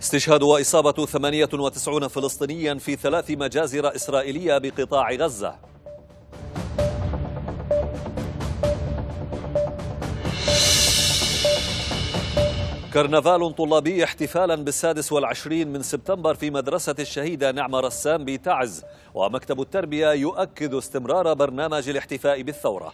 استشهاد وإصابة 98 فلسطينيا في ثلاث مجازر إسرائيلية بقطاع غزة كرنفال طلابي احتفالا بالسادس والعشرين من سبتمبر في مدرسة الشهيدة نعمة رسام بتعز ومكتب التربية يؤكد استمرار برنامج الاحتفاء بالثورة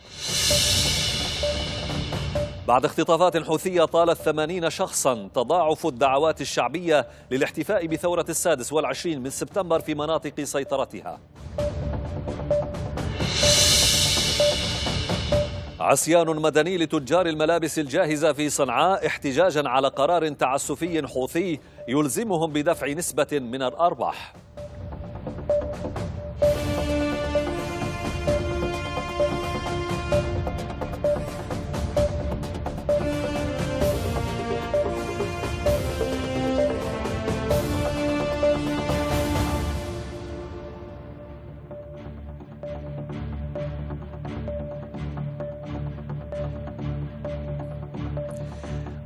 بعد اختطافات حوثية طالت ثمانين شخصا تضاعف الدعوات الشعبية للاحتفاء بثورة السادس والعشرين من سبتمبر في مناطق سيطرتها عصيان مدني لتجار الملابس الجاهزة في صنعاء احتجاجا على قرار تعسفي حوثي يلزمهم بدفع نسبة من الأرباح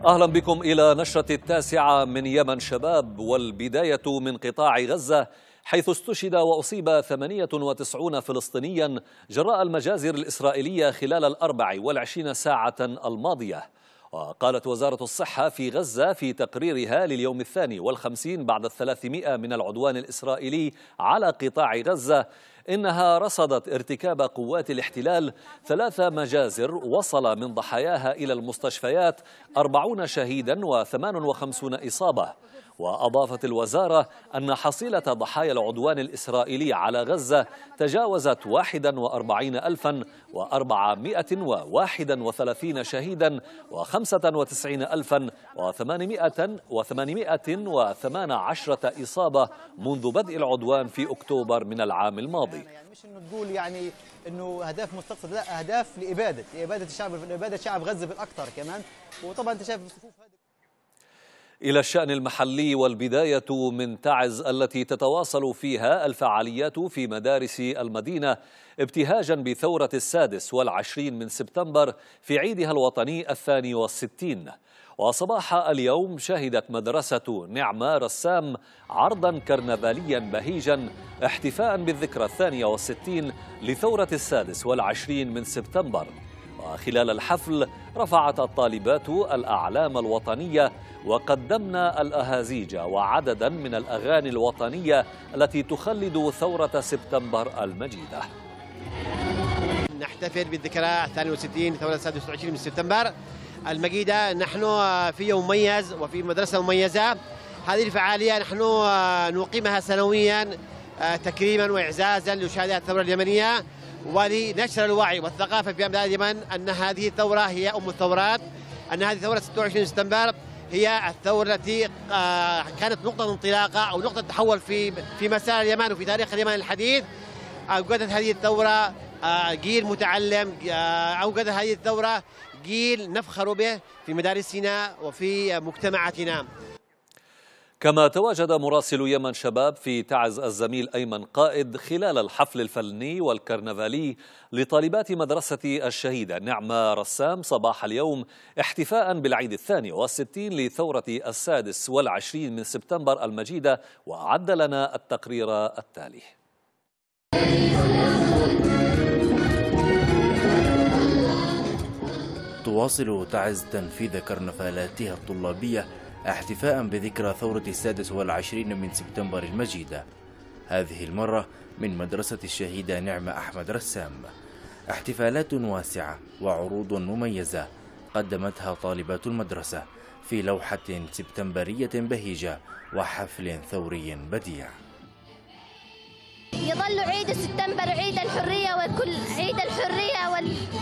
أهلا بكم إلى نشرة التاسعة من يمن شباب والبداية من قطاع غزة حيث استشهد وأصيب 98 فلسطينيا جراء المجازر الإسرائيلية خلال الأربع والعشرين ساعة الماضية وقالت وزارة الصحة في غزة في تقريرها لليوم الثاني والخمسين بعد الثلاثمائة من العدوان الإسرائيلي على قطاع غزة إنها رصدت ارتكاب قوات الاحتلال ثلاث مجازر وصل من ضحاياها إلى المستشفيات 40 شهيدا و58 إصابة وأضافت الوزارة أن حصيلة ضحايا العدوان الإسرائيلي على غزة تجاوزت و 431 شهيدا و و 818 إصابة منذ بدء العدوان في أكتوبر من العام الماضي يعني مش إنه تقول يعني إنه أهداف مستقصد لا أهداف لإبادة لإبادة الشعب لإبادة شعب غزة بالأكثر كمان وطبعا أنت شايف الصفوف هذه إلى الشأن المحلي والبداية من تعز التي تتواصل فيها الفعاليات في مدارس المدينة ابتهاجا بثورة السادس والعشرين من سبتمبر في عيدها الوطني الثاني والستين وصباح اليوم شهدت مدرسة نعمة رسام عرضا كرنفاليا بهيجا احتفاء بالذكرى الثانية والستين لثورة السادس والعشرين من سبتمبر وخلال الحفل رفعت الطالبات الأعلام الوطنية وقدمنا الأهازيج وعددا من الأغاني الوطنية التي تخلد ثورة سبتمبر المجيدة نحتفل بالذكرى 62 ثورة 26 من سبتمبر المجيدة نحن في يوم مميز وفي مدرسة مميزة هذه الفعالية نحن آه، نقيمها سنويا آه، تكريما وإعزازا لشهداء الثورة اليمنية ولنشر الوعي والثقافة في اليمن أن هذه الثورة هي أم الثورات أن هذه ثورة 26 سبتمبر هي الثورة التي آه، كانت نقطة انطلاقة أو نقطة تحول في في مسار اليمن وفي تاريخ اليمن الحديث أوجدت هذه الثورة آه، جيل متعلم آه، أوجدت هذه الثورة جيل نفخر به في مدارسنا وفي مجتمعاتنا كما تواجد مراسل يمن شباب في تعز الزميل أيمن قائد خلال الحفل الفني والكرنفالي لطالبات مدرسة الشهيدة نعمة رسام صباح اليوم احتفاء بالعيد الثاني والستين لثورة السادس والعشرين من سبتمبر المجيدة وأعد لنا التقرير التالي تواصل تعز تنفيذ كرنفالاتها الطلابية احتفاء بذكرى ثورة السادس والعشرين من سبتمبر المجيدة هذه المرة من مدرسة الشهيدة نعمة أحمد رسام احتفالات واسعة وعروض مميزة قدمتها طالبات المدرسة في لوحة سبتمبرية بهيجة وحفل ثوري بديع يظل عيد سبتمبر عيد الحرية والكل عيد الحرية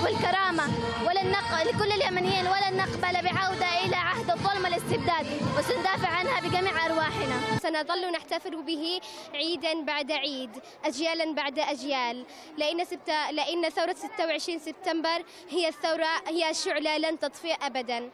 والكرامة ولن لكل اليمنيين ولن نقبل بعودة إلى عهد الظلم والاستبداد وسندافع عنها بجميع أرواحنا سنظل نحتفل به عيدا بعد عيد أجيالا بعد أجيال لأن, سبت... لأن ثورة 26 سبتمبر هي الثورة هي شعلة لن تطفئ أبدا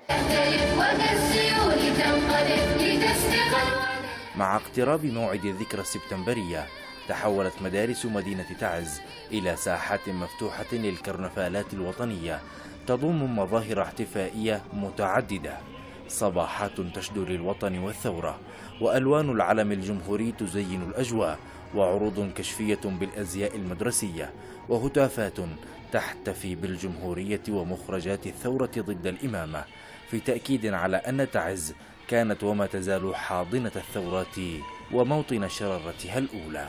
مع اقتراب موعد الذكرى السبتمبرية تحولت مدارس مدينة تعز إلى ساحة مفتوحة للكرنفالات الوطنية تضم مظاهر احتفائية متعددة صباحات تشدو للوطن والثورة وألوان العلم الجمهوري تزين الأجواء وعروض كشفية بالأزياء المدرسية وهتافات تحتفي بالجمهورية ومخرجات الثورة ضد الإمامة في تأكيد على أن تعز كانت وما تزال حاضنة الثورات وموطن شرارتها الأولى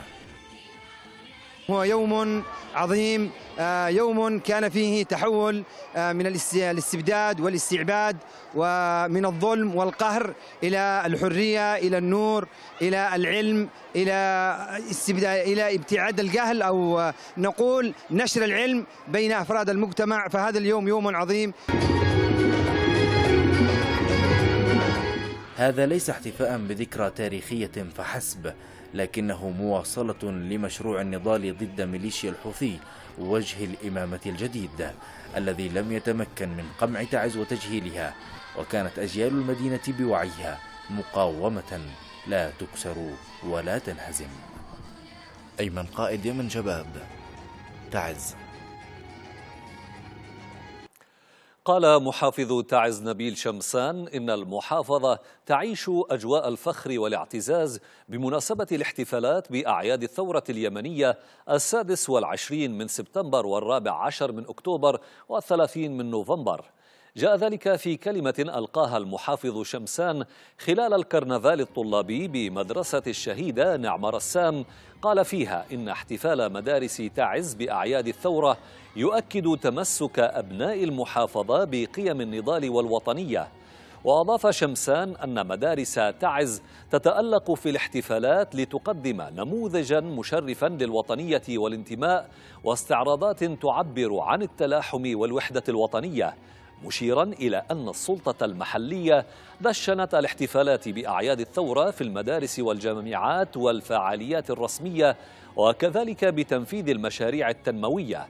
هو يوم عظيم آه، يوم كان فيه تحول آه، من الاستبداد والاستعباد ومن الظلم والقهر إلى الحرية إلى النور إلى العلم إلى استبداد إلى ابتعاد الجهل أو نقول نشر العلم بين أفراد المجتمع فهذا اليوم يوم عظيم هذا ليس احتفاء بذكرى تاريخية فحسب لكنه مواصلة لمشروع النضال ضد ميليشيا الحوثي وجه الإمامة الجديد الذي لم يتمكن من قمع تعز وتجهيلها وكانت أجيال المدينة بوعيها مقاومة لا تكسر ولا تنهزم أيمن قائد يمن شباب تعز قال محافظ تعز نبيل شمسان إن المحافظة تعيش أجواء الفخر والاعتزاز بمناسبة الاحتفالات بأعياد الثورة اليمنية السادس والعشرين من سبتمبر والرابع عشر من أكتوبر والثلاثين من نوفمبر جاء ذلك في كلمة ألقاها المحافظ شمسان خلال الكرنفال الطلابي بمدرسة الشهيدة نعم رسام قال فيها إن احتفال مدارس تعز بأعياد الثورة يؤكد تمسك أبناء المحافظة بقيم النضال والوطنية وأضاف شمسان أن مدارس تعز تتألق في الاحتفالات لتقدم نموذجا مشرفا للوطنية والانتماء واستعراضات تعبر عن التلاحم والوحدة الوطنية مشيرا إلى أن السلطة المحلية دشنت الاحتفالات بأعياد الثورة في المدارس والجامعات والفعاليات الرسمية وكذلك بتنفيذ المشاريع التنموية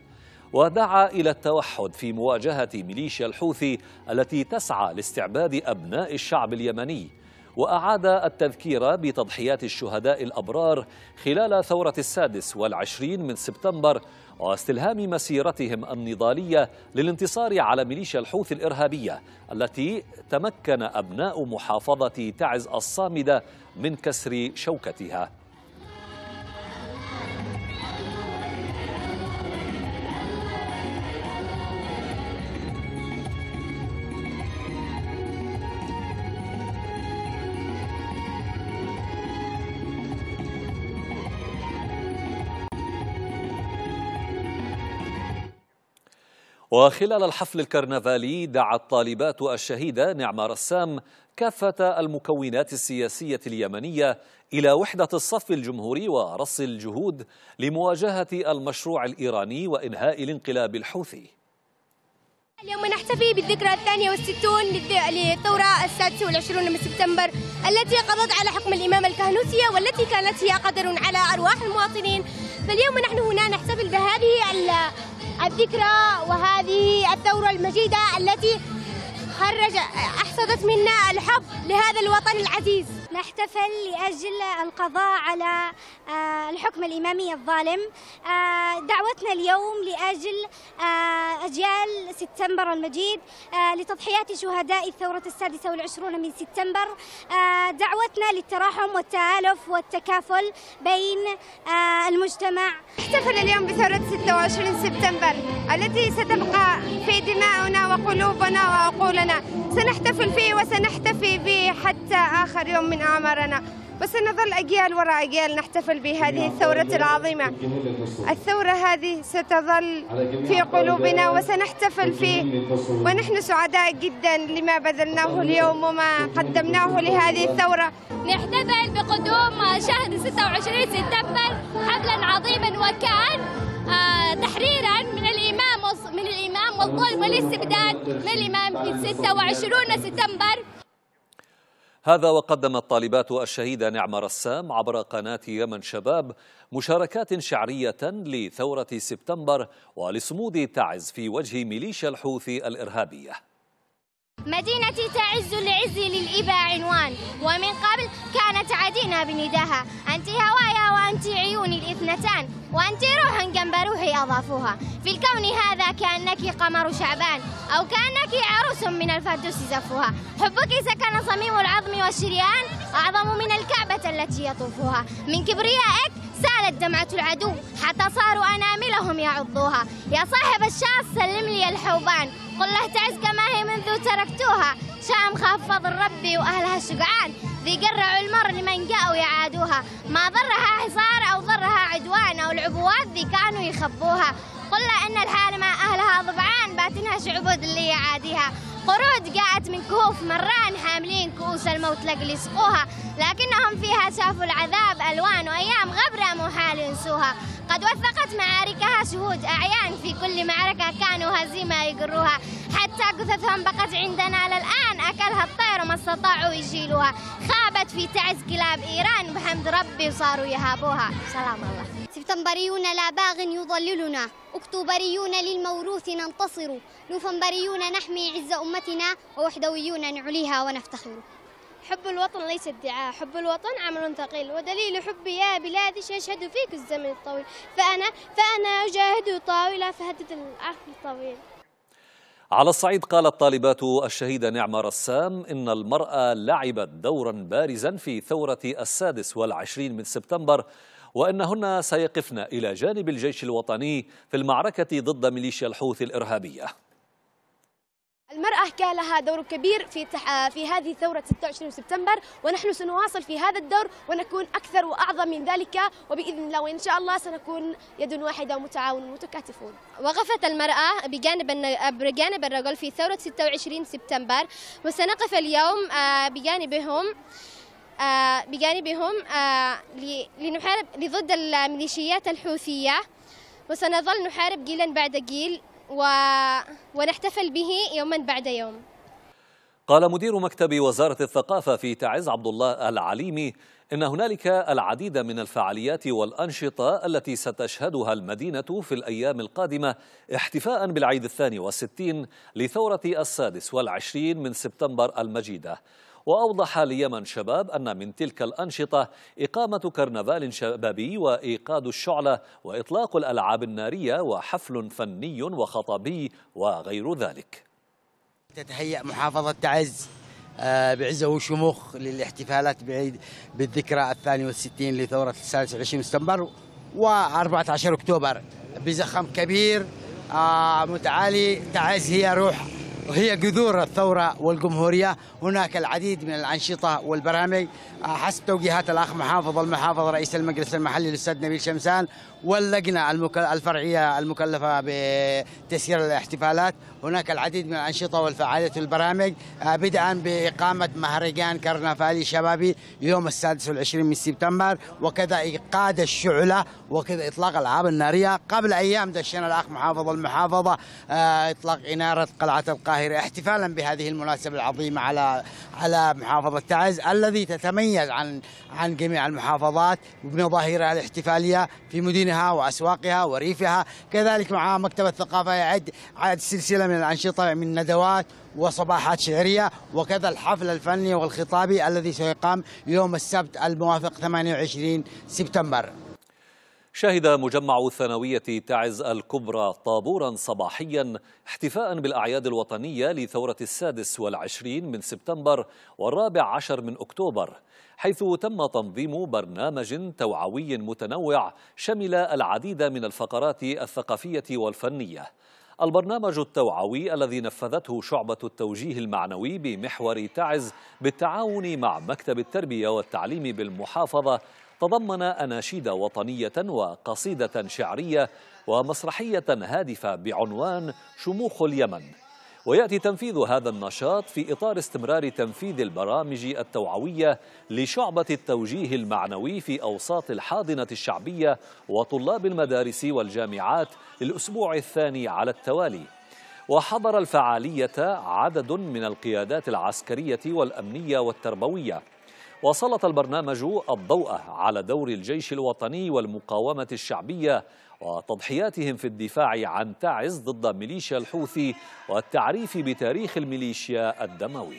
ودعا إلى التوحد في مواجهة ميليشيا الحوثي التي تسعى لاستعباد أبناء الشعب اليمني وأعاد التذكير بتضحيات الشهداء الأبرار خلال ثورة السادس والعشرين من سبتمبر واستلهام مسيرتهم النضالية للانتصار على ميليشيا الحوث الإرهابية التي تمكن أبناء محافظة تعز الصامدة من كسر شوكتها وخلال الحفل الكرنفالي دعت طالبات الشهيدة نعمة رسام كافة المكونات السياسية اليمنية إلى وحدة الصف الجمهوري ورص الجهود لمواجهة المشروع الإيراني وإنهاء الانقلاب الحوثي اليوم نحتفي بالذكرى الثانية والستون للثورة السادسة والعشرون من سبتمبر التي قضت على حكم الإمام الكهنوتية والتي كانت هي قدر على أرواح المواطنين فاليوم نحن هنا نحتفل بهذه الذكرى وهذه الثورة المجيدة التي خرج أحصدت منا الحب لهذا الوطن العزيز نحتفل لأجل القضاء على آه، الحكم الإمامي الظالم آه، دعوتنا اليوم لأجل آه، أجيال سبتمبر المجيد لتضحيات شهداء الثورة السادسة والعشرون من سبتمبر دعوتنا للتراحم والتآلف والتكافل بين المجتمع احتفل اليوم بثورة 26 سبتمبر التي ستبقى في دماؤنا وقلوبنا وعقولنا سنحتفل فيه وسنحتفي به حتى آخر يوم من عمرنا بس نظل أجيال وراء أجيال نحتفل بهذه الثورة العظيمة الثورة هذه ستظل في قلوبنا وسنحتفل فيه ونحن سعداء جدا لما بذلناه اليوم وما قدمناه لهذه الثورة نحتفل بقدوم شهر 26 سبتمبر حفلا عظيما وكان آه، تحريرا من الإمام من الإمام والظلم والاستبداد من الإمام من 26 سبتمبر هذا وقدمت طالبات الشهيدة نعمة رسام عبر قناة يمن شباب مشاركات شعرية لثورة سبتمبر ولصمود تعز في وجه ميليشيا الحوثي الإرهابية مدينتي تعز لعز للإبا عنوان ومن قبل كانت عدينا بنداها أنت هوايا وأنت عيوني الاثنتان وأنت روح جنب روحي أضافوها في الكون هذا كأنك قمر شعبان أو كأنك عروس من الفردوس زفوها حبك سكن صميم العظم والشريان أعظم من الكعبة التي يطوفها من كبريائك سالت دمعة العدو حتى صاروا أناملهم يعضوها يا صاحب الشاص سلم لي الحوبان قله تعز كما هي منذ تركتوها شام خاف فضل ربي وأهلها شجعان ذي قرعوا المر لمن جاءوا يعادوها ما ضرها حصار أو ضرها عدوان أو العبوات ذي كانوا يخبوها قل إن الحال ما أهلها ضبعان باتنها شعبود اللي يعاديها قرود قاعت من كهوف مران حاملين كؤوس الموت لقل يسقوها لكنهم فيها شافوا العذاب ألوان وأيام غبرة مو حال ينسوها قد وثقت معاركها شهود أعيان في كل معركة كانوا هزيمة يقروها حتى جثثهم بقت عندنا للآن أكلها الطير وما استطاعوا يشيلوها خابت في تعز كلاب إيران بحمد ربي وصاروا يهابوها سلام الله سبتمبريون لا باغ يضللنا أكتوبريون للموروث ننتصر نوفمبريون نحمي عز أمتنا ووحدويون نعليها ونفتخر حب الوطن ليس ادعاء حب الوطن عمل ثقيل ودليل حبي يا بلادي سيشهد فيك الزمن الطويل فأنا فأنا أجاهد طاولة فهدد العرف الطويل على الصعيد قالت طالبات الشهيدة نعمة رسام إن المرأة لعبت دورا بارزا في ثورة السادس والعشرين من سبتمبر وأنهن سيقفن إلى جانب الجيش الوطني في المعركة ضد ميليشيا الحوثي الإرهابية المرأة كان لها دور كبير في تح... في هذه ثورة 26 سبتمبر ونحن سنواصل في هذا الدور ونكون أكثر وأعظم من ذلك وبإذن الله وإن شاء الله سنكون يد واحدة ومتعاون متكاتفون وقفت المرأة بجانب بجانب الرجل في ثورة 26 سبتمبر وسنقف اليوم آه، بجانبهم آه، بجانبهم آه، لنحارب لضد الميليشيات الحوثية وسنظل نحارب جيلا بعد جيل و... ونحتفل به يوما بعد يوم قال مدير مكتب وزارة الثقافة في تعز عبد الله العليمي إن هنالك العديد من الفعاليات والأنشطة التي ستشهدها المدينة في الأيام القادمة احتفاء بالعيد الثاني والستين لثورة السادس والعشرين من سبتمبر المجيدة وأوضح ليمن شباب أن من تلك الأنشطة إقامة كرنفال شبابي وإيقاد الشعلة وإطلاق الألعاب النارية وحفل فني وخطبي وغير ذلك تتهيأ محافظة تعز آه، بعزة وشموخ للاحتفالات بعيد بالذكرى الثانية والستين لثورة السادس والعشرين سبتمبر و14 أكتوبر بزخم كبير آه، متعالي تعز هي روح وهي جذور الثورة والجمهورية هناك العديد من الأنشطة والبرامج حسب توجيهات الأخ محافظ المحافظ رئيس المجلس المحلي الأستاذ نبيل شمسان واللجنة الفرعية المكلفة بتسيير الاحتفالات هناك العديد من الأنشطة والفعاليات والبرامج آه، بدءا بإقامة مهرجان كرنفالي شبابي يوم السادس والعشرين من سبتمبر وكذا إيقاد الشعلة وكذا إطلاق الألعاب النارية قبل أيام دشنا الأخ محافظ المحافظة آه، إطلاق إنارة قلعة القاهرة احتفالا بهذه المناسبة العظيمة على على محافظة تعز الذي تتميز عن عن جميع المحافظات بمظاهرها الاحتفالية في مدينة وبيوتها وأسواقها وريفها كذلك مع مكتب الثقافة يعد عد سلسلة من الأنشطة من ندوات وصباحات شعرية وكذا الحفل الفني والخطابي الذي سيقام يوم السبت الموافق 28 سبتمبر شهد مجمع الثانوية تعز الكبرى طابورا صباحيا احتفاء بالأعياد الوطنية لثورة السادس والعشرين من سبتمبر والرابع عشر من أكتوبر حيث تم تنظيم برنامج توعوي متنوع شمل العديد من الفقرات الثقافية والفنية البرنامج التوعوي الذي نفذته شعبة التوجيه المعنوي بمحور تعز بالتعاون مع مكتب التربية والتعليم بالمحافظة تضمن أناشيد وطنية وقصيدة شعرية ومسرحية هادفة بعنوان شموخ اليمن ويأتي تنفيذ هذا النشاط في إطار استمرار تنفيذ البرامج التوعوية لشعبة التوجيه المعنوي في أوساط الحاضنة الشعبية وطلاب المدارس والجامعات للأسبوع الثاني على التوالي وحضر الفعالية عدد من القيادات العسكرية والأمنية والتربوية وسلط البرنامج الضوء على دور الجيش الوطني والمقاومة الشعبية وتضحياتهم في الدفاع عن تعز ضد ميليشيا الحوثي والتعريف بتاريخ الميليشيا الدموي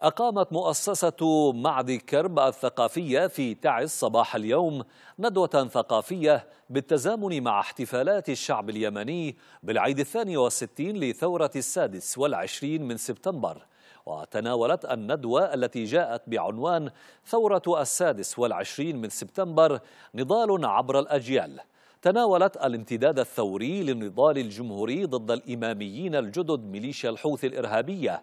أقامت مؤسسة معد كرب الثقافية في تعز صباح اليوم ندوة ثقافية بالتزامن مع احتفالات الشعب اليمني بالعيد الثاني والستين لثورة السادس والعشرين من سبتمبر وتناولت الندوة التي جاءت بعنوان ثورة السادس والعشرين من سبتمبر نضال عبر الأجيال تناولت الامتداد الثوري للنضال الجمهوري ضد الإماميين الجدد ميليشيا الحوث الإرهابية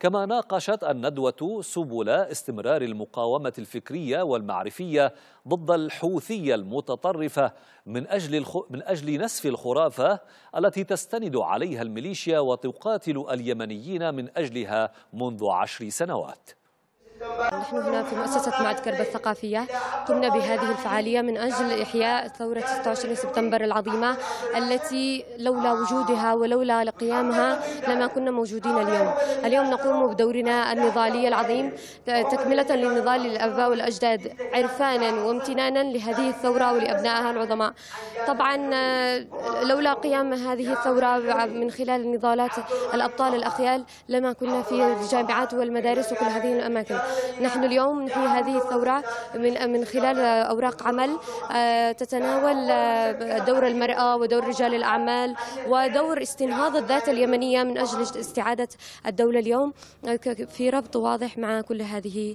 كما ناقشت الندوة سبل استمرار المقاومة الفكرية والمعرفية ضد الحوثية المتطرفة من أجل, الخ... من أجل نسف الخرافة التي تستند عليها الميليشيا وتقاتل اليمنيين من أجلها منذ عشر سنوات نحن هنا في مؤسسة معد الثقافية قمنا بهذه الفعالية من أجل إحياء ثورة 26 سبتمبر العظيمة التي لولا وجودها ولولا قيامها لما كنا موجودين اليوم اليوم نقوم بدورنا النضالي العظيم تكملة لنضال الآباء والأجداد عرفانا وامتنانا لهذه الثورة ولأبنائها العظماء طبعا لولا قيام هذه الثورة من خلال نضالات الأبطال الأخيال لما كنا في الجامعات والمدارس وكل هذه الأماكن نحن اليوم نحيي هذه الثورة من من خلال أوراق عمل آه، تتناول آه، دور المرأة ودور رجال الأعمال ودور استنهاض الذات اليمنية من أجل استعادة الدولة اليوم آه، في ربط واضح مع كل هذه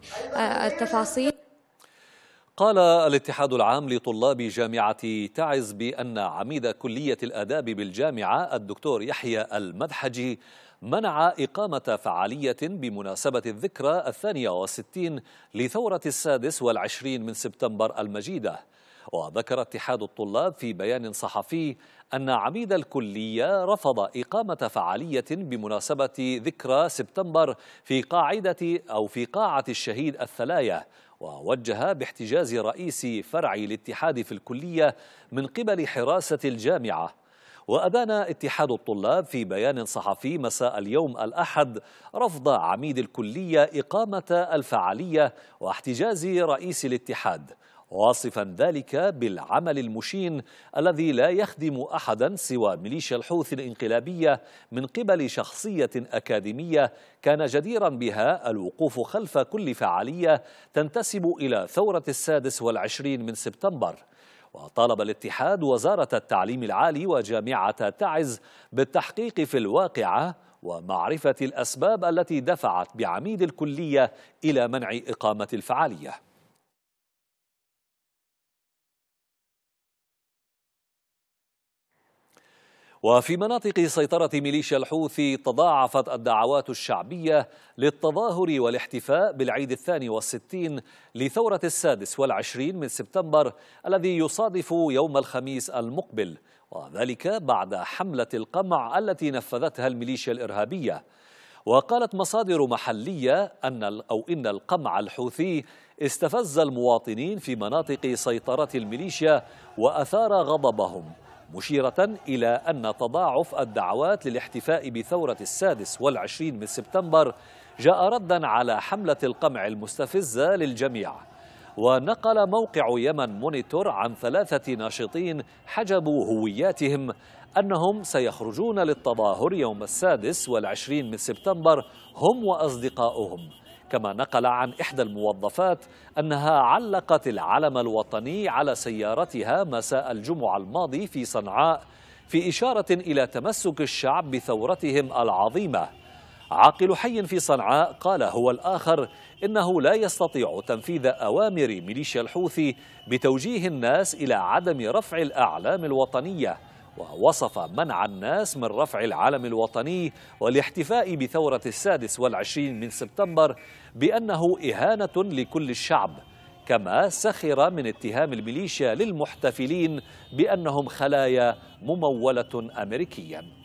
التفاصيل قال الاتحاد العام لطلاب جامعة تعز بأن عميد كلية الآداب بالجامعة الدكتور يحيى المدحجي منع إقامة فعالية بمناسبة الذكرى الثانية والستين لثورة السادس والعشرين من سبتمبر المجيدة وذكر اتحاد الطلاب في بيان صحفي أن عميد الكلية رفض إقامة فعالية بمناسبة ذكرى سبتمبر في قاعدة أو في قاعة الشهيد الثلاية ووجه باحتجاز رئيس فرع الاتحاد في الكلية من قبل حراسة الجامعة وأبان اتحاد الطلاب في بيان صحفي مساء اليوم الأحد رفض عميد الكلية إقامة الفعالية واحتجاز رئيس الاتحاد واصفا ذلك بالعمل المشين الذي لا يخدم أحدا سوى ميليشيا الحوثي الانقلابية من قبل شخصية أكاديمية كان جديرا بها الوقوف خلف كل فعالية تنتسب إلى ثورة السادس والعشرين من سبتمبر وطالب الاتحاد وزارة التعليم العالي وجامعة تعز بالتحقيق في الواقعة ومعرفة الأسباب التي دفعت بعميد الكلية إلى منع إقامة الفعالية وفي مناطق سيطرة ميليشيا الحوثي تضاعفت الدعوات الشعبية للتظاهر والاحتفاء بالعيد الثاني والستين لثورة السادس والعشرين من سبتمبر الذي يصادف يوم الخميس المقبل وذلك بعد حملة القمع التي نفذتها الميليشيا الإرهابية وقالت مصادر محلية أن أو إن القمع الحوثي استفز المواطنين في مناطق سيطرة الميليشيا وأثار غضبهم مشيرة إلى أن تضاعف الدعوات للاحتفاء بثورة السادس والعشرين من سبتمبر جاء ردا على حملة القمع المستفزة للجميع ونقل موقع يمن مونيتور عن ثلاثة ناشطين حجبوا هوياتهم أنهم سيخرجون للتظاهر يوم السادس والعشرين من سبتمبر هم وأصدقاؤهم كما نقل عن إحدى الموظفات أنها علقت العلم الوطني على سيارتها مساء الجمعة الماضي في صنعاء في إشارة إلى تمسك الشعب بثورتهم العظيمة عاقل حي في صنعاء قال هو الآخر إنه لا يستطيع تنفيذ أوامر ميليشيا الحوثي بتوجيه الناس إلى عدم رفع الأعلام الوطنية ووصف منع الناس من رفع العلم الوطني والاحتفاء بثورة السادس والعشرين من سبتمبر بأنه إهانة لكل الشعب كما سخر من اتهام الميليشيا للمحتفلين بأنهم خلايا ممولة أمريكياً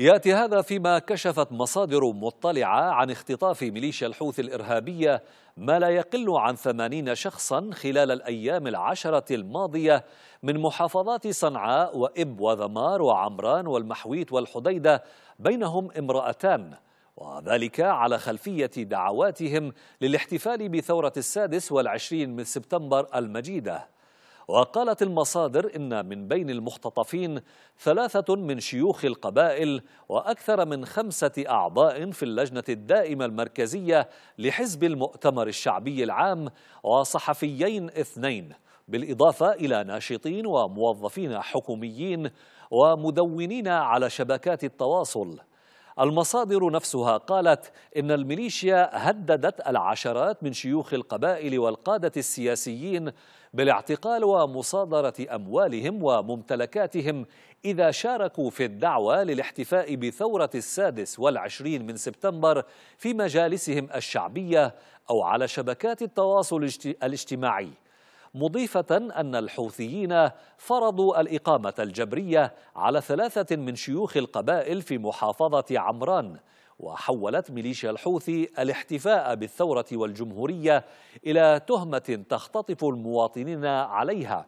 ياتي هذا فيما كشفت مصادر مطلعه عن اختطاف ميليشيا الحوث الارهابيه ما لا يقل عن ثمانين شخصا خلال الايام العشره الماضيه من محافظات صنعاء واب وذمار وعمران والمحويت والحديده بينهم امراتان وذلك على خلفيه دعواتهم للاحتفال بثوره السادس والعشرين من سبتمبر المجيده وقالت المصادر إن من بين المختطفين ثلاثة من شيوخ القبائل وأكثر من خمسة أعضاء في اللجنة الدائمة المركزية لحزب المؤتمر الشعبي العام وصحفيين اثنين بالإضافة إلى ناشطين وموظفين حكوميين ومدونين على شبكات التواصل المصادر نفسها قالت إن الميليشيا هددت العشرات من شيوخ القبائل والقادة السياسيين بالاعتقال ومصادرة أموالهم وممتلكاتهم إذا شاركوا في الدعوة للاحتفاء بثورة السادس والعشرين من سبتمبر في مجالسهم الشعبية أو على شبكات التواصل الاجتماعي مضيفة أن الحوثيين فرضوا الإقامة الجبرية على ثلاثة من شيوخ القبائل في محافظة عمران وحولت ميليشيا الحوثي الاحتفاء بالثورة والجمهورية إلى تهمة تختطف المواطنين عليها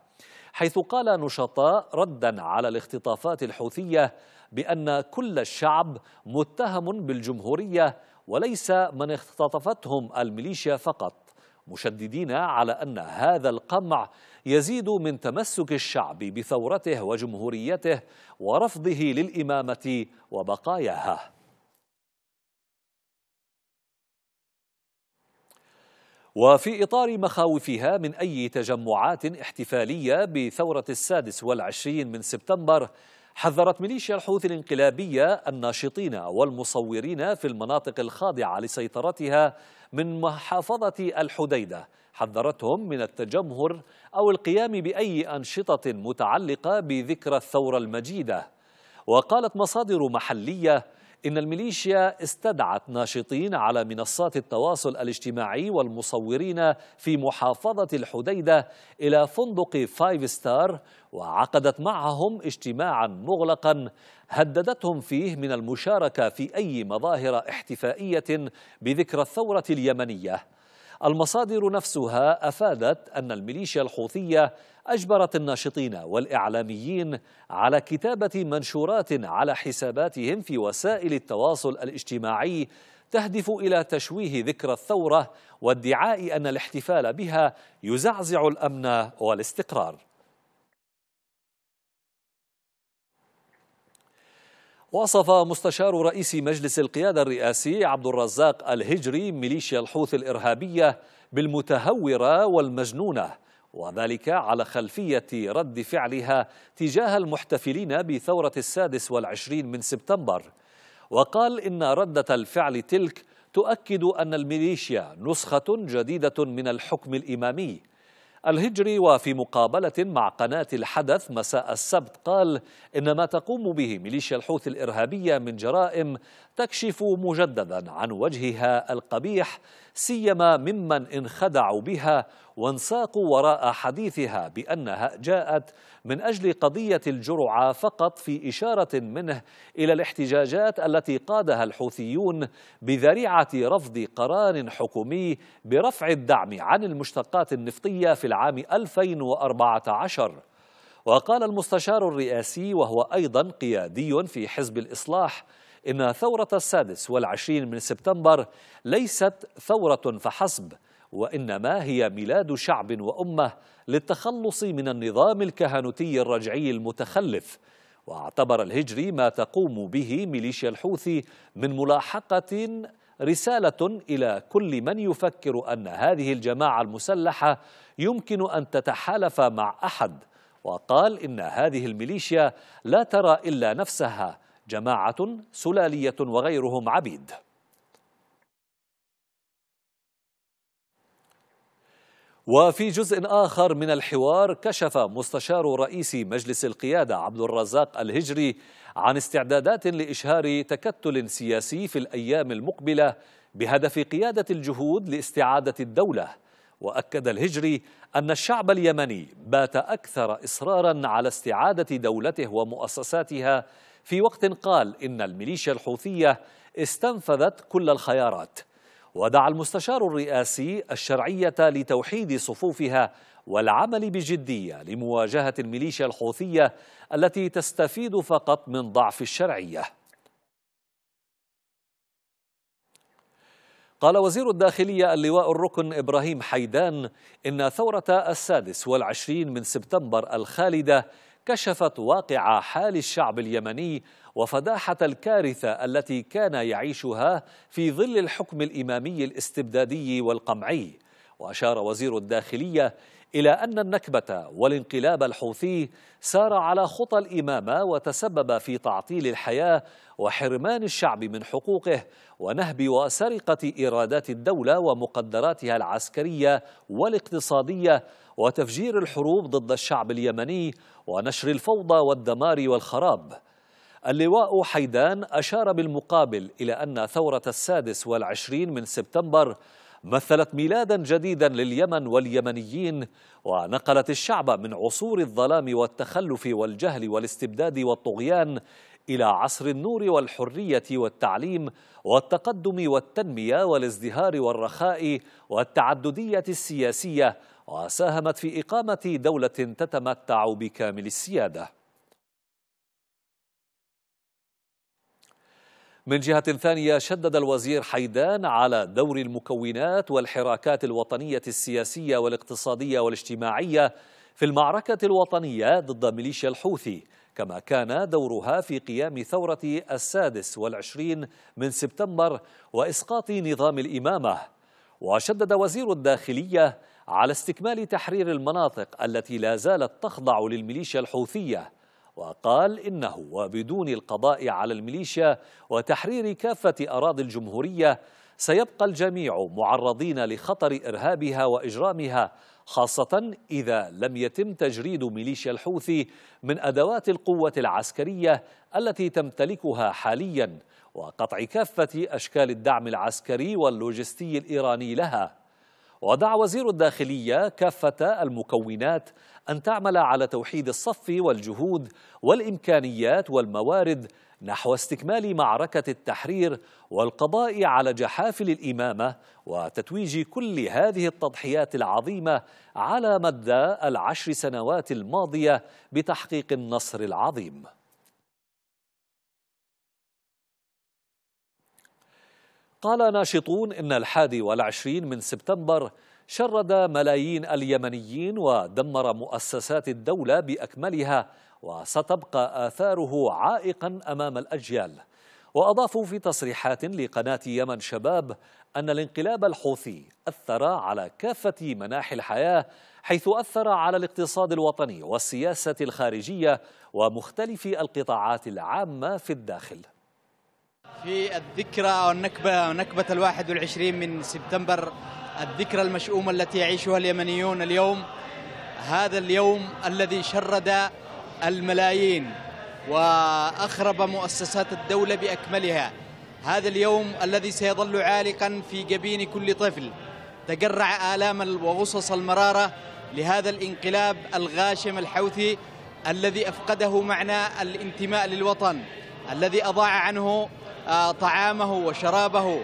حيث قال نشطاء ردا على الاختطافات الحوثية بأن كل الشعب متهم بالجمهورية وليس من اختطفتهم الميليشيا فقط مشددين على أن هذا القمع يزيد من تمسك الشعب بثورته وجمهوريته ورفضه للإمامة وبقاياها وفي إطار مخاوفها من أي تجمعات احتفالية بثورة السادس والعشرين من سبتمبر حذرت ميليشيا الحوثي الانقلابية الناشطين والمصورين في المناطق الخاضعة لسيطرتها من محافظة الحديدة حذرتهم من التجمهر أو القيام بأي أنشطة متعلقة بذكرى الثورة المجيدة وقالت مصادر محلية إن الميليشيا استدعت ناشطين على منصات التواصل الاجتماعي والمصورين في محافظة الحديدة إلى فندق فايف ستار وعقدت معهم اجتماعا مغلقا هددتهم فيه من المشاركة في أي مظاهر احتفائية بذكرى الثورة اليمنية المصادر نفسها أفادت أن الميليشيا الحوثية أجبرت الناشطين والإعلاميين على كتابة منشورات على حساباتهم في وسائل التواصل الاجتماعي تهدف إلى تشويه ذكرى الثورة وادعاء أن الاحتفال بها يزعزع الأمن والاستقرار وصف مستشار رئيس مجلس القيادة الرئاسي عبد الرزاق الهجري ميليشيا الحوثي الإرهابية بالمتهورة والمجنونة وذلك على خلفية رد فعلها تجاه المحتفلين بثورة السادس والعشرين من سبتمبر وقال إن ردة الفعل تلك تؤكد أن الميليشيا نسخة جديدة من الحكم الإمامي الهجري وفي مقابلة مع قناة الحدث مساء السبت قال إن ما تقوم به ميليشيا الحوث الإرهابية من جرائم تكشف مجددا عن وجهها القبيح سيما ممن انخدعوا بها وانساقوا وراء حديثها بأنها جاءت من أجل قضية الجرعة فقط في إشارة منه إلى الاحتجاجات التي قادها الحوثيون بذريعة رفض قرار حكومي برفع الدعم عن المشتقات النفطية في العام 2014 وقال المستشار الرئاسي وهو أيضا قيادي في حزب الإصلاح إن ثورة السادس والعشرين من سبتمبر ليست ثورة فحسب وإنما هي ميلاد شعب وأمة للتخلص من النظام الكهنوتي الرجعي المتخلف واعتبر الهجري ما تقوم به ميليشيا الحوثي من ملاحقة رسالة إلى كل من يفكر أن هذه الجماعة المسلحة يمكن أن تتحالف مع أحد وقال إن هذه الميليشيا لا ترى إلا نفسها جماعة سلالية وغيرهم عبيد وفي جزء آخر من الحوار كشف مستشار رئيس مجلس القيادة عبد الرزاق الهجري عن استعدادات لإشهار تكتل سياسي في الأيام المقبلة بهدف قيادة الجهود لاستعادة الدولة وأكد الهجري أن الشعب اليمني بات أكثر إصرارا على استعادة دولته ومؤسساتها في وقت قال إن الميليشيا الحوثية استنفذت كل الخيارات ودعا المستشار الرئاسي الشرعية لتوحيد صفوفها والعمل بجدية لمواجهة الميليشيا الحوثية التي تستفيد فقط من ضعف الشرعية قال وزير الداخلية اللواء الركن إبراهيم حيدان إن ثورة السادس والعشرين من سبتمبر الخالدة كشفت واقع حال الشعب اليمني وفداحة الكارثة التي كان يعيشها في ظل الحكم الإمامي الاستبدادي والقمعي وأشار وزير الداخلية إلى أن النكبة والانقلاب الحوثي سار على خطى الإمامة وتسبب في تعطيل الحياة وحرمان الشعب من حقوقه ونهب وسرقة إيرادات الدولة ومقدراتها العسكرية والاقتصادية وتفجير الحروب ضد الشعب اليمني ونشر الفوضى والدمار والخراب اللواء حيدان أشار بالمقابل إلى أن ثورة السادس والعشرين من سبتمبر مثلت ميلادا جديدا لليمن واليمنيين ونقلت الشعب من عصور الظلام والتخلف والجهل والاستبداد والطغيان إلى عصر النور والحرية والتعليم والتقدم والتنمية والازدهار والرخاء والتعددية السياسية وساهمت في إقامة دولة تتمتع بكامل السيادة من جهة ثانية شدد الوزير حيدان على دور المكونات والحراكات الوطنية السياسية والاقتصادية والاجتماعية في المعركة الوطنية ضد ميليشيا الحوثي كما كان دورها في قيام ثورة السادس والعشرين من سبتمبر وإسقاط نظام الإمامة وشدد وزير الداخلية على استكمال تحرير المناطق التي لا زالت تخضع للميليشيا الحوثية وقال إنه وبدون القضاء على الميليشيا وتحرير كافة أراضي الجمهورية سيبقى الجميع معرضين لخطر إرهابها وإجرامها خاصة إذا لم يتم تجريد ميليشيا الحوثي من أدوات القوة العسكرية التي تمتلكها حاليا وقطع كافة أشكال الدعم العسكري واللوجستي الإيراني لها ودع وزير الداخلية كافة المكونات أن تعمل على توحيد الصف والجهود والإمكانيات والموارد نحو استكمال معركة التحرير والقضاء على جحافل الإمامة وتتويج كل هذه التضحيات العظيمة على مدى العشر سنوات الماضية بتحقيق النصر العظيم قال ناشطون إن الحادي والعشرين من سبتمبر شرد ملايين اليمنيين ودمر مؤسسات الدولة بأكملها وستبقى آثاره عائقا أمام الأجيال وأضافوا في تصريحات لقناة يمن شباب أن الانقلاب الحوثي أثر على كافة مناحي الحياة حيث أثر على الاقتصاد الوطني والسياسة الخارجية ومختلف القطاعات العامة في الداخل في الذكرى أو النكبة نكبة الواحد والعشرين من سبتمبر الذكرى المشؤومة التي يعيشها اليمنيون اليوم هذا اليوم الذي شرد الملايين وأخرب مؤسسات الدولة بأكملها هذا اليوم الذي سيظل عالقا في جبين كل طفل تجرع آلام وغصص المرارة لهذا الانقلاب الغاشم الحوثي الذي أفقده معنى الانتماء للوطن الذي أضاع عنه آه، طعامه وشرابه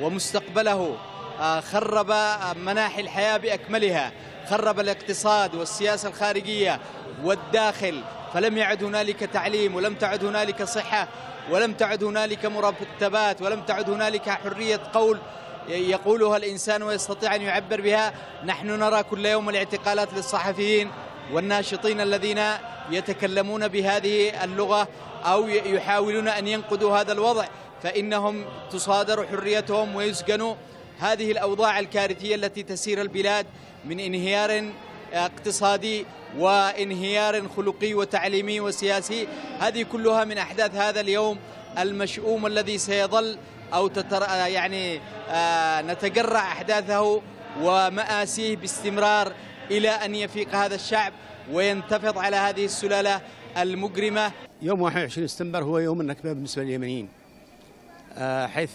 ومستقبله آه، خرب آه، مناحي الحياة بأكملها خرب الاقتصاد والسياسة الخارجية والداخل فلم يعد هنالك تعليم ولم تعد هنالك صحة ولم تعد هنالك مرتبات ولم تعد هنالك حرية قول يقولها الإنسان ويستطيع أن يعبر بها نحن نرى كل يوم الاعتقالات للصحفيين والناشطين الذين يتكلمون بهذه اللغة أو يحاولون أن ينقدوا هذا الوضع فإنهم تصادر حريتهم ويسجنوا هذه الأوضاع الكارثية التي تسير البلاد من انهيار اقتصادي وانهيار خلقي وتعليمي وسياسي هذه كلها من أحداث هذا اليوم المشؤوم الذي سيظل أو تتر... يعني آه، نتجرع أحداثه ومآسيه باستمرار إلى أن يفيق هذا الشعب وينتفض على هذه السلالة المجرمة يوم 21 سبتمبر هو يوم النكبة بالنسبة لليمنيين آه، حيث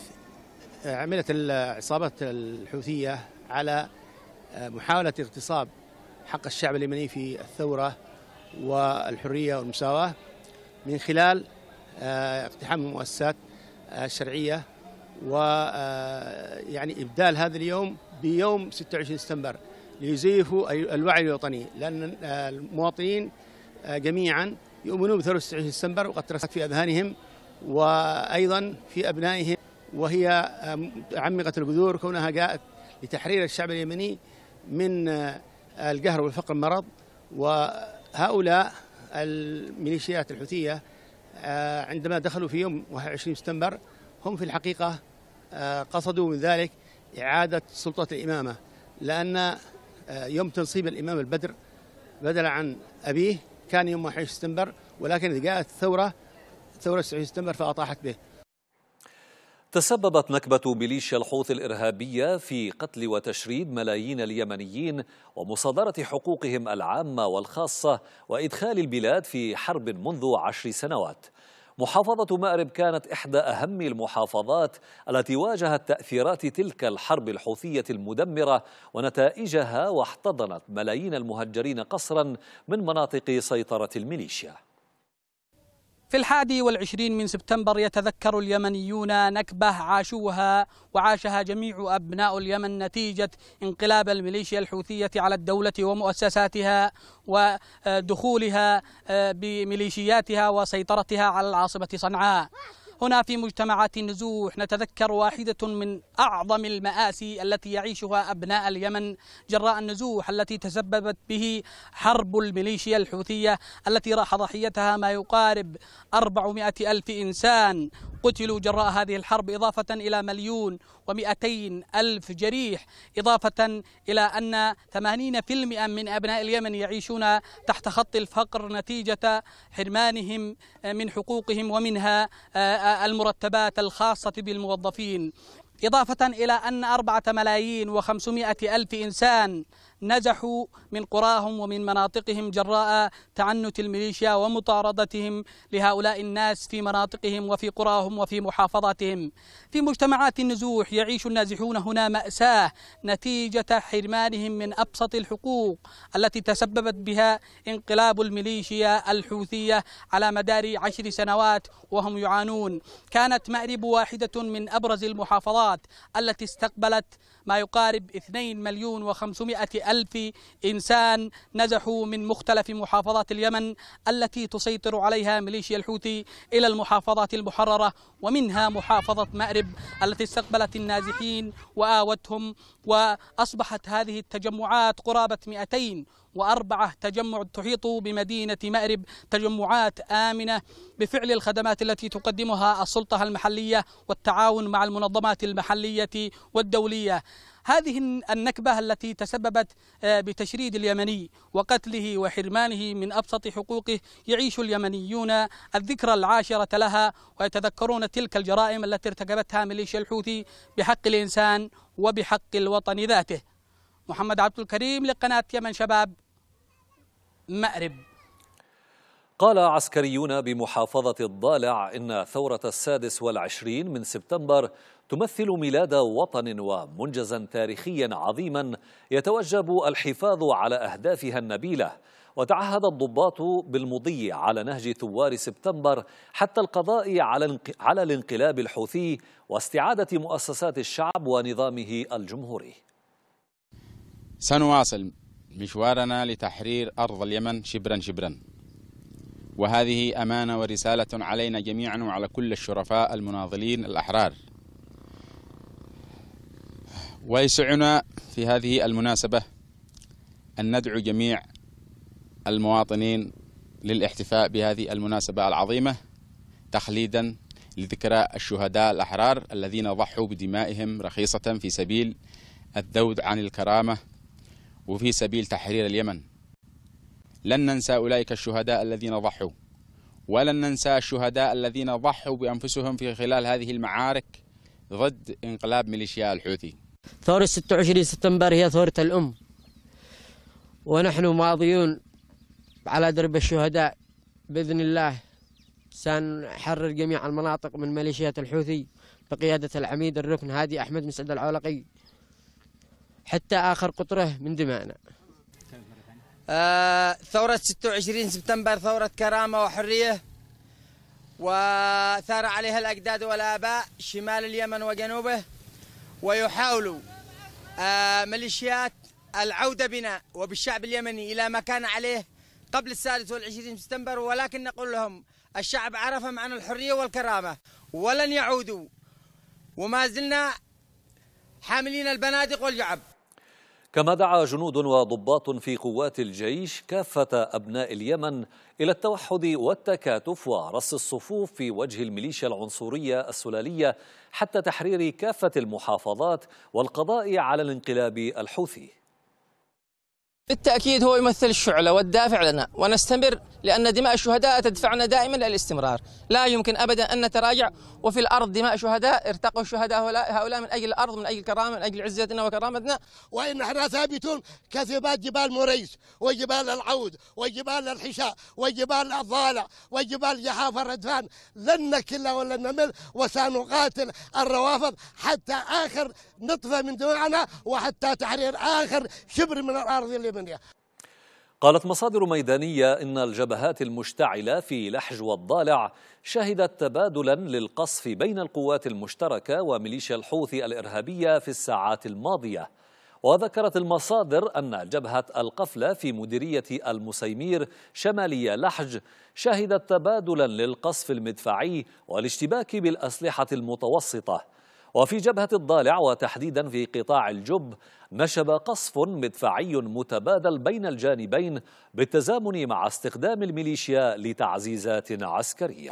عملت العصابات الحوثية على محاولة اغتصاب حق الشعب اليمني في الثورة والحرية والمساواة من خلال آه، اقتحام المؤسسات الشرعية ويعني آه، إبدال هذا اليوم بيوم 26 سبتمبر ليزيفوا الوعي الوطني لأن آه، المواطنين جميعا يؤمنون بثورة 26 سبتمبر وقد ترسخت في أذهانهم وأيضا في أبنائهم وهي عمقت الجذور كونها جاءت لتحرير الشعب اليمني من آه، القهر والفقر والمرض وهؤلاء الميليشيات الحوثية آه، عندما دخلوا في يوم 21 سبتمبر هم في الحقيقة آه، قصدوا من ذلك إعادة سلطة الإمامة لأن يوم تنصيب الإمام البدر بدل عن أبيه كان يوم 21 سبتمبر ولكن جاءت الثورة ثورة 29 سبتمبر فأطاحت به تسببت نكبة ميليشيا الحوث الإرهابية في قتل وتشريد ملايين اليمنيين ومصادرة حقوقهم العامة والخاصة وإدخال البلاد في حرب منذ عشر سنوات محافظة مأرب كانت إحدى أهم المحافظات التي واجهت تأثيرات تلك الحرب الحوثية المدمرة ونتائجها واحتضنت ملايين المهجرين قسرا من مناطق سيطرة الميليشيا في الحادي والعشرين من سبتمبر يتذكر اليمنيون نكبة عاشوها وعاشها جميع أبناء اليمن نتيجة انقلاب الميليشيا الحوثية على الدولة ومؤسساتها ودخولها آه، بميليشياتها وسيطرتها على العاصمة صنعاء هنا في مجتمعات النزوح نتذكر واحدة من أعظم المآسي التي يعيشها أبناء اليمن جراء النزوح التي تسببت به حرب الميليشيا الحوثية التي راح ضحيتها ما يقارب 400 ألف إنسان قتلوا جراء هذه الحرب إضافة إلى مليون ومئتين ألف جريح إضافة إلى أن 80% من أبناء اليمن يعيشون تحت خط الفقر نتيجة حرمانهم آه، من حقوقهم ومنها آه، آه، المرتبات الخاصة بالموظفين إضافة إلى أن أربعة ملايين وخمسمائة ألف إنسان نزحوا من قراهم ومن مناطقهم جراء تعنت الميليشيا ومطاردتهم لهؤلاء الناس في مناطقهم وفي قراهم وفي محافظاتهم في مجتمعات النزوح يعيش النازحون هنا مأساة نتيجة حرمانهم من أبسط الحقوق التي تسببت بها انقلاب الميليشيا الحوثية على مدار عشر سنوات وهم يعانون كانت مأرب واحدة من أبرز المحافظات التي استقبلت ما يقارب 2 مليون وخمسمائة ألف إنسان نزحوا من مختلف محافظات اليمن التي تسيطر عليها ميليشيا الحوثي إلى المحافظات المحررة ومنها محافظة مأرب التي استقبلت النازحين وآوتهم وأصبحت هذه التجمعات قرابة 200 وأربعة تجمع تحيط بمدينة مأرب تجمعات آمنة بفعل الخدمات التي تقدمها السلطة المحلية والتعاون مع المنظمات المحلية والدولية هذه النكبة التي تسببت آه، بتشريد اليمني وقتله وحرمانه من أبسط حقوقه يعيش اليمنيون الذكرى العاشرة لها ويتذكرون تلك الجرائم التي ارتكبتها ميليشيا الحوثي بحق الإنسان وبحق الوطن ذاته محمد عبد الكريم لقناة يمن شباب مأرب قال عسكريون بمحافظة الضالع إن ثورة السادس والعشرين من سبتمبر تمثل ميلاد وطن ومنجزا تاريخيا عظيما يتوجب الحفاظ على أهدافها النبيلة وتعهد الضباط بالمضي على نهج ثوار سبتمبر حتى القضاء على الانقلاب الحوثي واستعادة مؤسسات الشعب ونظامه الجمهوري سنواصل مشوارنا لتحرير أرض اليمن شبرا شبرا وهذه أمانة ورسالة علينا جميعا وعلى كل الشرفاء المناضلين الأحرار ويسعنا في هذه المناسبة أن ندعو جميع المواطنين للاحتفاء بهذه المناسبة العظيمة تخليدا لذكرى الشهداء الأحرار الذين ضحوا بدمائهم رخيصة في سبيل الذود عن الكرامة وفي سبيل تحرير اليمن لن ننسى أولئك الشهداء الذين ضحوا ولن ننسى الشهداء الذين ضحوا بأنفسهم في خلال هذه المعارك ضد انقلاب ميليشيا الحوثي ثورة 26 سبتمبر هي ثورة الأم ونحن ماضيون على درب الشهداء بإذن الله سنحرر جميع المناطق من ميليشيات الحوثي بقيادة العميد الركن هادي أحمد مسعد العولقي حتى آخر قطره من دمائنا آه ثورة 26 سبتمبر ثورة كرامة وحرية وثار عليها الأجداد والآباء شمال اليمن وجنوبه ويحاول آه ميليشيات العودة بنا وبالشعب اليمني إلى ما كان عليه قبل السادس والعشرين سبتمبر ولكن نقول لهم الشعب عرف معنى الحرية والكرامة ولن يعودوا وما زلنا حاملين البنادق والجعب كما دعا جنود وضباط في قوات الجيش كافة أبناء اليمن إلى التوحد والتكاتف ورص الصفوف في وجه الميليشيا العنصرية السلالية حتى تحرير كافة المحافظات والقضاء على الانقلاب الحوثي بالتأكيد هو يمثل الشعلة والدافع لنا ونستمر لأن دماء الشهداء تدفعنا دائما للاستمرار لا يمكن أبدا أن نتراجع وفي الأرض دماء شهداء ارتقوا الشهداء هؤلاء من أجل الأرض من أجل كرامة من أجل عزتنا وكرامتنا وإن احنا ثابتون كثبات جبال مريس وجبال العود وجبال الحشاء وجبال الضالع وجبال جحاف الردفان لن نكل ولا نمل وسنقاتل الروافض حتى آخر نطفة من دماءنا وحتى تحرير آخر شبر من الأرض اللي 2008 قالت مصادر ميدانية إن الجبهات المشتعلة في لحج والضالع شهدت تبادلا للقصف بين القوات المشتركة وميليشيا الحوثي الإرهابية في الساعات الماضية وذكرت المصادر أن جبهة القفلة في مديرية المسيمير شمالية لحج شهدت تبادلا للقصف المدفعي والاشتباك بالأسلحة المتوسطة وفي جبهة الضالع وتحديدا في قطاع الجب نشب قصف مدفعي متبادل بين الجانبين بالتزامن مع استخدام الميليشيا لتعزيزات عسكرية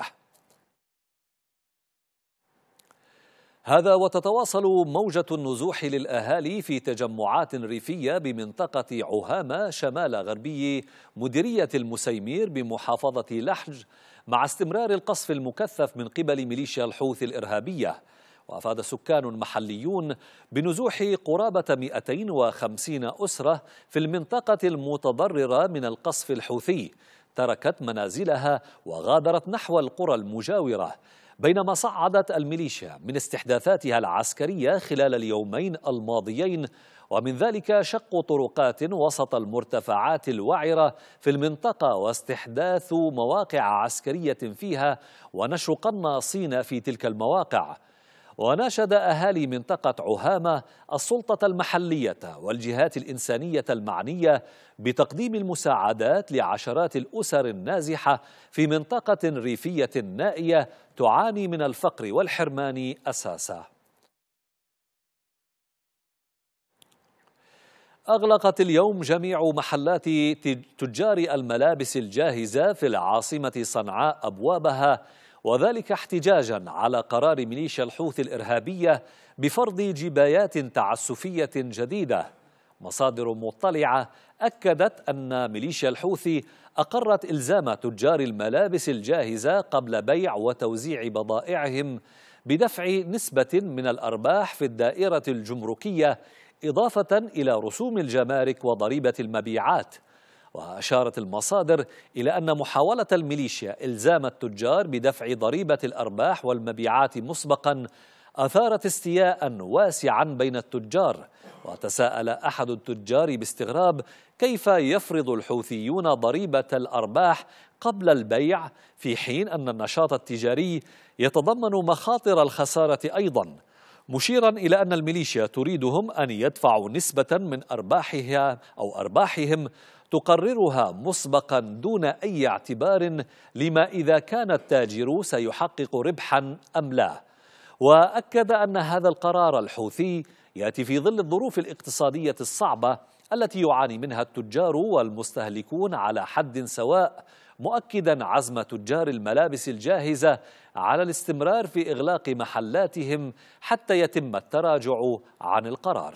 هذا وتتواصل موجة النزوح للأهالي في تجمعات ريفية بمنطقة عهامة شمال غربي مديرية المسيمير بمحافظة لحج مع استمرار القصف المكثف من قبل ميليشيا الحوثي الإرهابية وأفاد سكان محليون بنزوح قرابة 250 أسرة في المنطقة المتضررة من القصف الحوثي تركت منازلها وغادرت نحو القرى المجاورة بينما صعدت الميليشيا من استحداثاتها العسكرية خلال اليومين الماضيين ومن ذلك شق طرقات وسط المرتفعات الوعرة في المنطقة واستحداث مواقع عسكرية فيها ونشر قناصين في تلك المواقع وناشد أهالي منطقة عهامة السلطة المحلية والجهات الإنسانية المعنية بتقديم المساعدات لعشرات الأسر النازحة في منطقة ريفية نائية تعاني من الفقر والحرمان أساساً أغلقت اليوم جميع محلات تجار الملابس الجاهزة في العاصمة صنعاء أبوابها وذلك احتجاجا على قرار ميليشيا الحوثي الإرهابية بفرض جبايات تعسفية جديدة مصادر مطلعة أكدت أن ميليشيا الحوثي أقرت إلزام تجار الملابس الجاهزة قبل بيع وتوزيع بضائعهم بدفع نسبة من الأرباح في الدائرة الجمركية إضافة إلى رسوم الجمارك وضريبة المبيعات وأشارت المصادر إلى أن محاولة الميليشيا إلزام التجار بدفع ضريبة الأرباح والمبيعات مسبقاً أثارت استياء واسعا بين التجار وتساءل أحد التجار باستغراب كيف يفرض الحوثيون ضريبة الأرباح قبل البيع في حين أن النشاط التجاري يتضمن مخاطر الخسارة أيضا مشيرا إلى أن الميليشيا تريدهم أن يدفعوا نسبة من أرباحها أو أرباحهم تقررها مسبقا دون أي اعتبار لما إذا كان التاجر سيحقق ربحا أم لا وأكد أن هذا القرار الحوثي يأتي في ظل الظروف الاقتصادية الصعبة التي يعاني منها التجار والمستهلكون على حد سواء مؤكدا عزم تجار الملابس الجاهزة على الاستمرار في إغلاق محلاتهم حتى يتم التراجع عن القرار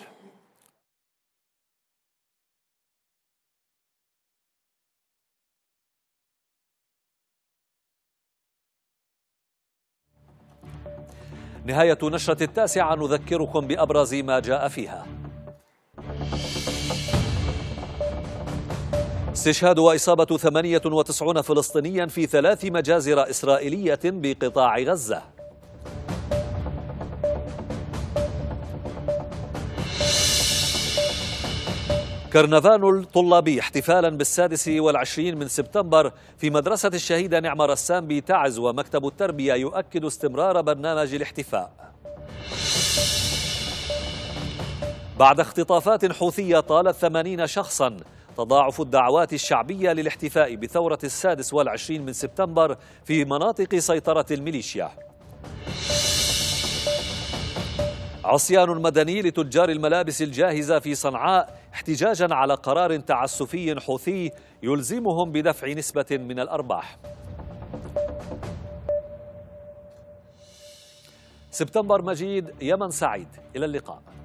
نهاية نشرة التاسعة نذكركم بأبرز ما جاء فيها استشهاد وإصابة 98 فلسطينيا في ثلاث مجازر إسرائيلية بقطاع غزة كرنفال الطلابي احتفالا بالسادس والعشرين من سبتمبر في مدرسة الشهيدة نعمة رسام بتعز ومكتب التربية يؤكد استمرار برنامج الاحتفاء بعد اختطافات حوثية طالت ثمانين شخصا تضاعف الدعوات الشعبية للاحتفاء بثورة السادس والعشرين من سبتمبر في مناطق سيطرة الميليشيا عصيان مدني لتجار الملابس الجاهزة في صنعاء احتجاجا على قرار تعسفي حوثي يلزمهم بدفع نسبة من الأرباح سبتمبر مجيد يمن سعيد إلى اللقاء